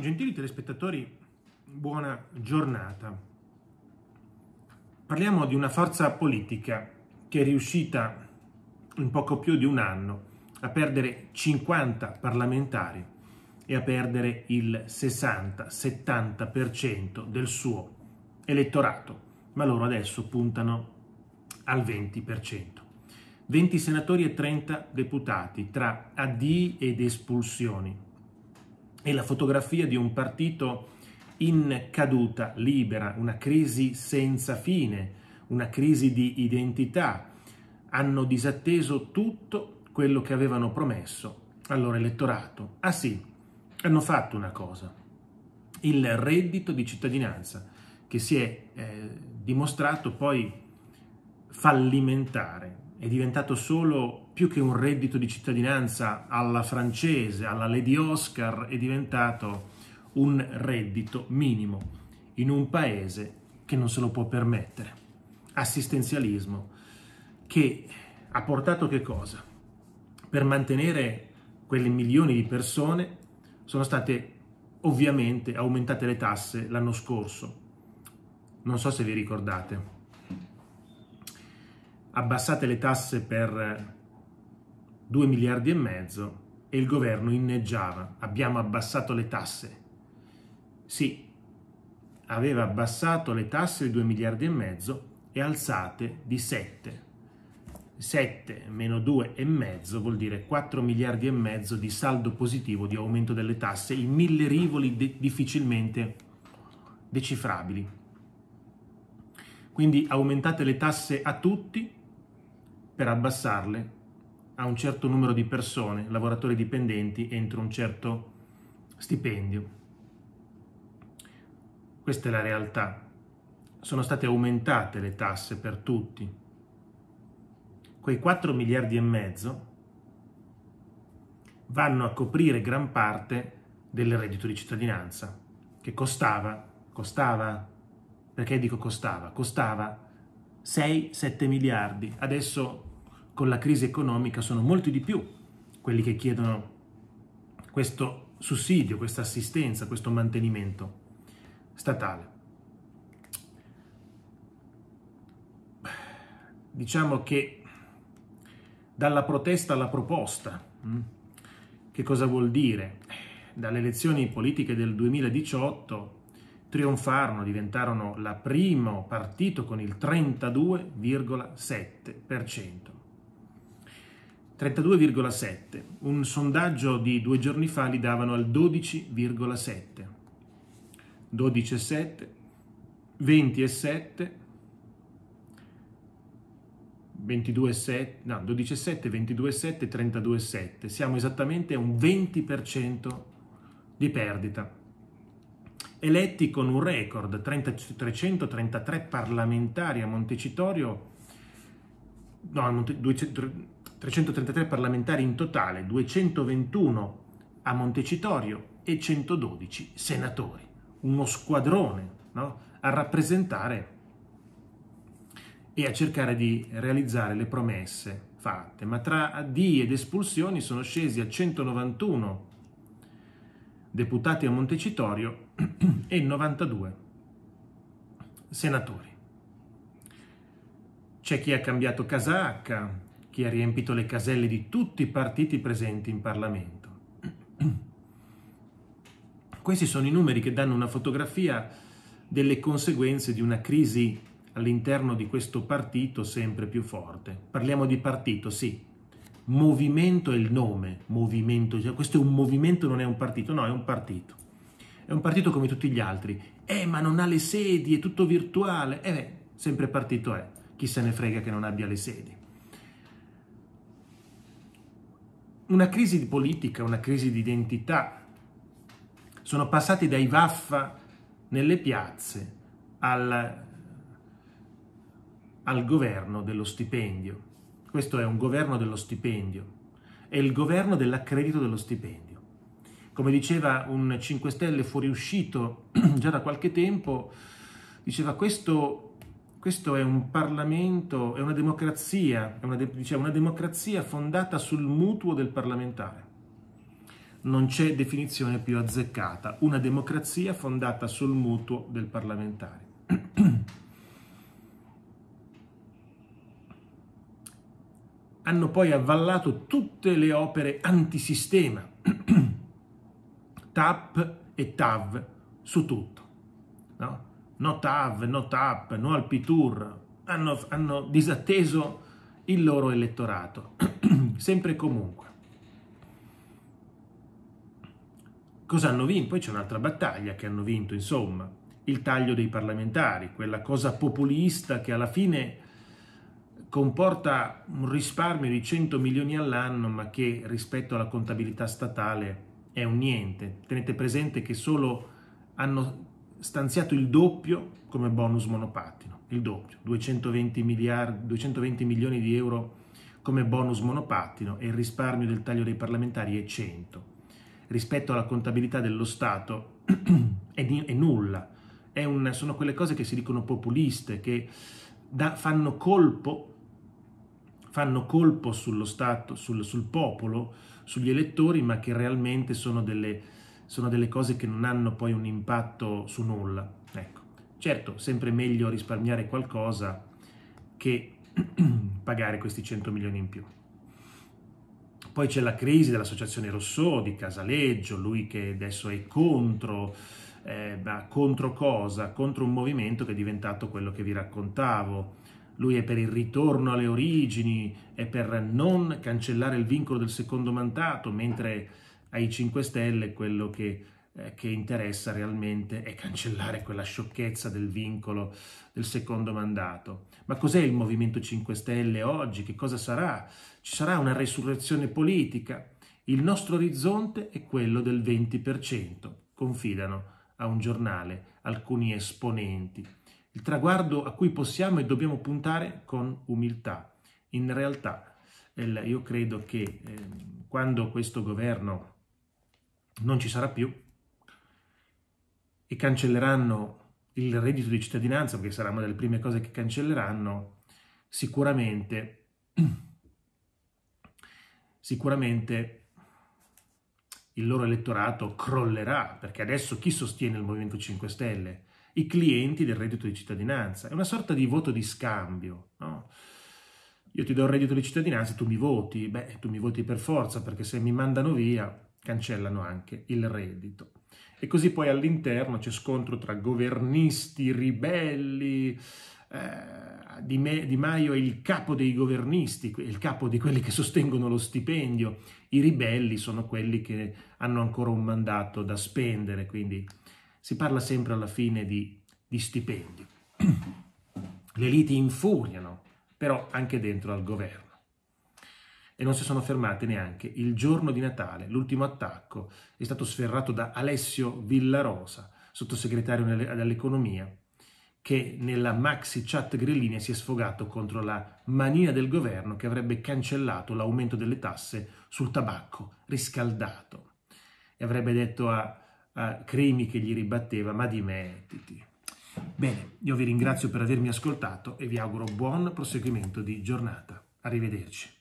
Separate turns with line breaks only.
Gentili telespettatori, buona giornata. Parliamo di una forza politica che è riuscita in poco più di un anno a perdere 50 parlamentari e a perdere il 60-70% del suo elettorato, ma loro adesso puntano al 20%. 20 senatori e 30 deputati tra addii ed espulsioni e la fotografia di un partito in caduta libera, una crisi senza fine, una crisi di identità. Hanno disatteso tutto quello che avevano promesso al loro elettorato. Ah sì, hanno fatto una cosa, il reddito di cittadinanza, che si è eh, dimostrato poi fallimentare è diventato solo più che un reddito di cittadinanza alla francese, alla Lady Oscar, è diventato un reddito minimo in un paese che non se lo può permettere. Assistenzialismo che ha portato che cosa? Per mantenere quelle milioni di persone sono state ovviamente aumentate le tasse l'anno scorso. Non so se vi ricordate, abbassate le tasse per 2 eh, miliardi e mezzo e il governo inneggiava, abbiamo abbassato le tasse. Sì, aveva abbassato le tasse di 2 miliardi e mezzo e alzate di 7. 7 meno 2 e mezzo vuol dire 4 miliardi e mezzo di saldo positivo di aumento delle tasse in mille rivoli de difficilmente decifrabili. Quindi aumentate le tasse a tutti per abbassarle a un certo numero di persone, lavoratori dipendenti, entro un certo stipendio. Questa è la realtà. Sono state aumentate le tasse per tutti. Quei 4 miliardi e mezzo vanno a coprire gran parte del reddito di cittadinanza, che costava, costava, perché dico costava? Costava 6-7 miliardi. Adesso con la crisi economica sono molti di più quelli che chiedono questo sussidio, questa assistenza, questo mantenimento statale. Diciamo che dalla protesta alla proposta, mm, che cosa vuol dire? Dalle elezioni politiche del 2018 trionfarono, diventarono la primo partito con il 32,7%. 32,7, un sondaggio di due giorni fa li davano al 12,7, 12,7, 20,7, 22,7, no, 12,7, 22,7, 32,7. Siamo esattamente a un 20% di perdita. Eletti con un record, 30, 333 parlamentari a Montecitorio, no, a Montecitorio, 333 parlamentari in totale, 221 a Montecitorio e 112 senatori, uno squadrone no? a rappresentare e a cercare di realizzare le promesse fatte, ma tra addii ed espulsioni sono scesi a 191 deputati a Montecitorio e 92 senatori. C'è chi ha cambiato casacca, che ha riempito le caselle di tutti i partiti presenti in Parlamento. Questi sono i numeri che danno una fotografia delle conseguenze di una crisi all'interno di questo partito sempre più forte. Parliamo di partito, sì. Movimento è il nome, movimento, cioè, questo è un movimento, non è un partito, no, è un partito. È un partito come tutti gli altri. Eh, ma non ha le sedi, è tutto virtuale. Eh, beh, sempre partito è. Chi se ne frega che non abbia le sedi. una crisi di politica, una crisi di identità. Sono passati dai vaffa nelle piazze al, al governo dello stipendio. Questo è un governo dello stipendio, è il governo dell'accredito dello stipendio. Come diceva un 5 Stelle fuoriuscito già da qualche tempo, diceva questo questo è un Parlamento, è una democrazia, è una, de- diciamo, una democrazia fondata sul mutuo del parlamentare. Non c'è definizione più azzeccata, una democrazia fondata sul mutuo del parlamentare. hanno poi avvallato tutte le opere antisistema, TAP e TAV, su tutto. No? no TAV, no TAP, no Alpitour, hanno, hanno disatteso il loro elettorato, sempre e comunque. Cosa hanno vinto? Poi c'è un'altra battaglia che hanno vinto, insomma, il taglio dei parlamentari, quella cosa populista che alla fine comporta un risparmio di 100 milioni all'anno, ma che rispetto alla contabilità statale è un niente. Tenete presente che solo hanno stanziato il doppio come bonus monopattino, il doppio, 220, miliardi, 220 milioni di euro come bonus monopattino e il risparmio del taglio dei parlamentari è 100. Rispetto alla contabilità dello Stato è, di, è nulla, è un, sono quelle cose che si dicono populiste, che da, fanno, colpo, fanno colpo sullo Stato, sul, sul popolo, sugli elettori, ma che realmente sono delle sono delle cose che non hanno poi un impatto su nulla. Ecco, certo, sempre meglio risparmiare qualcosa che pagare questi 100 milioni in più. Poi c'è la crisi dell'associazione Rousseau di Casaleggio, lui che adesso è contro, eh, ma contro cosa? Contro un movimento che è diventato quello che vi raccontavo. Lui è per il ritorno alle origini, è per non cancellare il vincolo del secondo mandato, mentre ai 5 Stelle quello che, eh, che interessa realmente è cancellare quella sciocchezza del vincolo del secondo mandato. Ma cos'è il Movimento 5 Stelle oggi? Che cosa sarà? Ci sarà una resurrezione politica? Il nostro orizzonte è quello del 20%, confidano a un giornale alcuni esponenti. Il traguardo a cui possiamo e dobbiamo puntare con umiltà. In realtà io credo che ehm, quando questo governo non ci sarà più e cancelleranno il reddito di cittadinanza, perché sarà una delle prime cose che cancelleranno, sicuramente, sicuramente il loro elettorato crollerà, perché adesso chi sostiene il Movimento 5 Stelle? I clienti del reddito di cittadinanza. È una sorta di voto di scambio, no? Io ti do il reddito di cittadinanza, tu mi voti, beh, tu mi voti per forza, perché se mi mandano via cancellano anche il reddito. E così poi all'interno c'è scontro tra governisti, ribelli, eh, di, me, di, Maio è il capo dei governisti, il capo di quelli che sostengono lo stipendio, i ribelli sono quelli che hanno ancora un mandato da spendere, quindi si parla sempre alla fine di, di stipendi. Le liti infuriano, però anche dentro al governo e non si sono fermate neanche il giorno di Natale. L'ultimo attacco è stato sferrato da Alessio Villarosa, sottosegretario dell'economia, che nella maxi chat grillina si è sfogato contro la mania del governo che avrebbe cancellato l'aumento delle tasse sul tabacco riscaldato e avrebbe detto a, a Crimi che gli ribatteva ma dimettiti. Bene, io vi ringrazio per avermi ascoltato e vi auguro buon proseguimento di giornata. Arrivederci.